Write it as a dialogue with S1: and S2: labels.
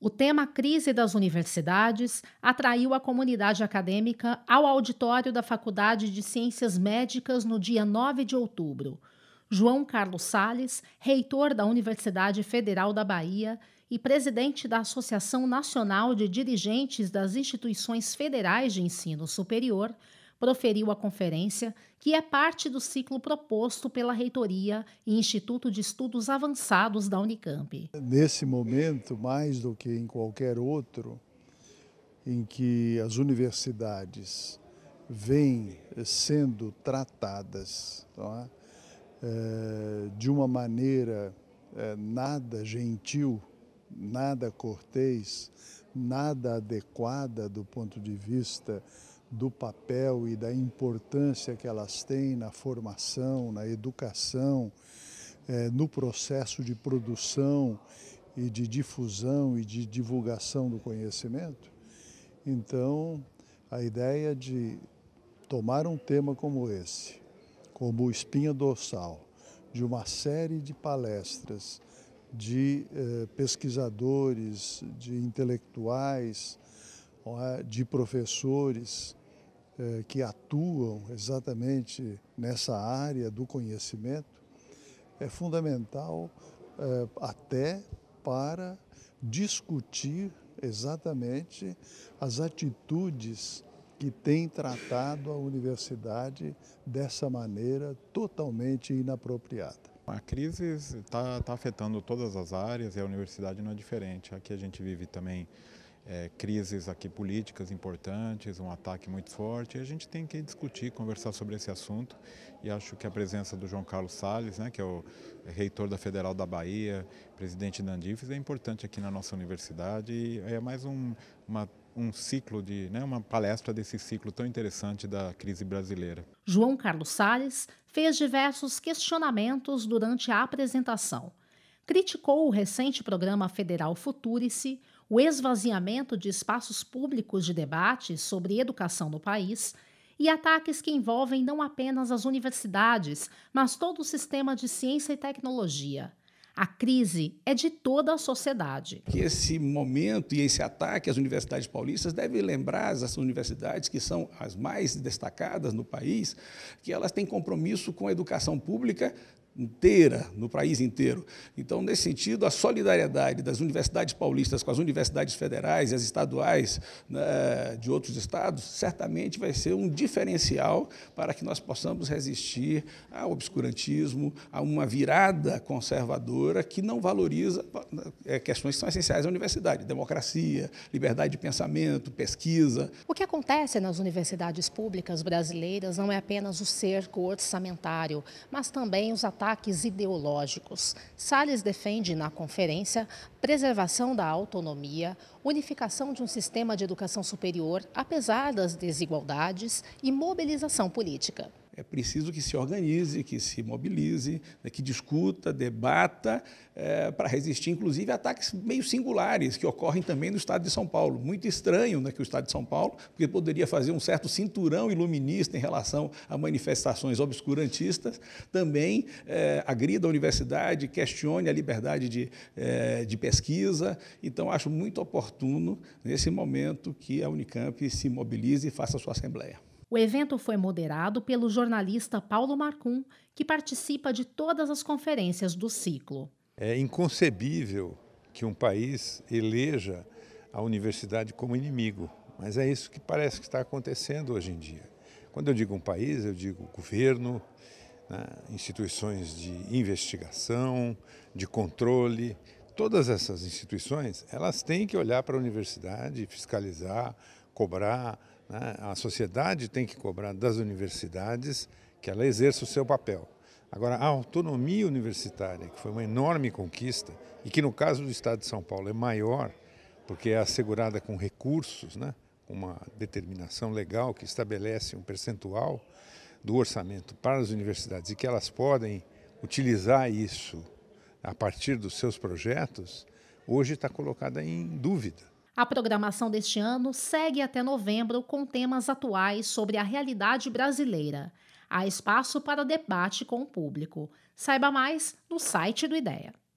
S1: O tema Crise das Universidades atraiu a comunidade acadêmica ao auditório da Faculdade de Ciências Médicas no dia 9 de outubro. João Carlos Sales, reitor da Universidade Federal da Bahia e presidente da Associação Nacional de Dirigentes das Instituições Federais de Ensino Superior, proferiu a conferência, que é parte do ciclo proposto pela Reitoria e Instituto de Estudos Avançados da Unicamp.
S2: Nesse momento, mais do que em qualquer outro, em que as universidades vêm sendo tratadas é? É, de uma maneira é, nada gentil, nada cortês, nada adequada do ponto de vista do papel e da importância que elas têm na formação, na educação, é, no processo de produção e de difusão e de divulgação do conhecimento. Então, a ideia de tomar um tema como esse, como espinha dorsal, de uma série de palestras de eh, pesquisadores, de intelectuais, de professores eh, que atuam exatamente nessa área do conhecimento é fundamental eh, até para discutir exatamente as atitudes que tem tratado a universidade dessa maneira totalmente inapropriada.
S3: A crise está tá afetando todas as áreas e a universidade não é diferente. Aqui a gente vive também é, crises aqui políticas importantes, um ataque muito forte. E a gente tem que discutir, conversar sobre esse assunto. E acho que a presença do João Carlos Salles, né, que é o reitor da Federal da Bahia, presidente da Andifes, é importante aqui na nossa universidade. E é mais um, uma um ciclo de, né, uma palestra desse ciclo tão interessante da crise brasileira.
S1: João Carlos Salles fez diversos questionamentos durante a apresentação. Criticou o recente programa federal Futurice, o esvaziamento de espaços públicos de debate sobre educação no país e ataques que envolvem não apenas as universidades, mas todo o sistema de ciência e tecnologia. A crise é de toda a sociedade.
S4: Que esse momento e esse ataque às universidades paulistas deve lembrar as universidades que são as mais destacadas no país, que elas têm compromisso com a educação pública inteira, no país inteiro. Então, nesse sentido, a solidariedade das universidades paulistas com as universidades federais e as estaduais né, de outros estados certamente vai ser um diferencial para que nós possamos resistir ao obscurantismo, a uma virada conservadora que não valoriza é, questões que são essenciais à universidade, democracia, liberdade de pensamento, pesquisa.
S1: O que acontece nas universidades públicas brasileiras não é apenas o cerco orçamentário, mas também os ataques ataques ideológicos. Salles defende na conferência preservação da autonomia, unificação de um sistema de educação superior, apesar das desigualdades, e mobilização política
S4: é preciso que se organize, que se mobilize, né, que discuta, debata, é, para resistir, inclusive, a ataques meio singulares que ocorrem também no Estado de São Paulo. Muito estranho né, que o Estado de São Paulo, porque poderia fazer um certo cinturão iluminista em relação a manifestações obscurantistas, também é, agrida a universidade, questione a liberdade de, é, de pesquisa. Então, acho muito oportuno, nesse momento, que a Unicamp se mobilize e
S3: faça a sua assembleia.
S1: O evento foi moderado pelo jornalista Paulo Marcum, que participa de todas as conferências do ciclo.
S3: É inconcebível que um país eleja a universidade como inimigo, mas é isso que parece que está acontecendo hoje em dia. Quando eu digo um país, eu digo governo, né, instituições de investigação, de controle. Todas essas instituições, elas têm que olhar para a universidade, fiscalizar, cobrar, né? A sociedade tem que cobrar das universidades que ela exerça o seu papel. Agora, a autonomia universitária, que foi uma enorme conquista, e que no caso do Estado de São Paulo é maior, porque é assegurada com recursos, né? uma determinação legal que estabelece um percentual do orçamento para as universidades e que elas podem utilizar isso a partir dos seus projetos, hoje está colocada em dúvida.
S1: A programação deste ano segue até novembro com temas atuais sobre a realidade brasileira. Há espaço para debate com o público. Saiba mais no site do IDEA.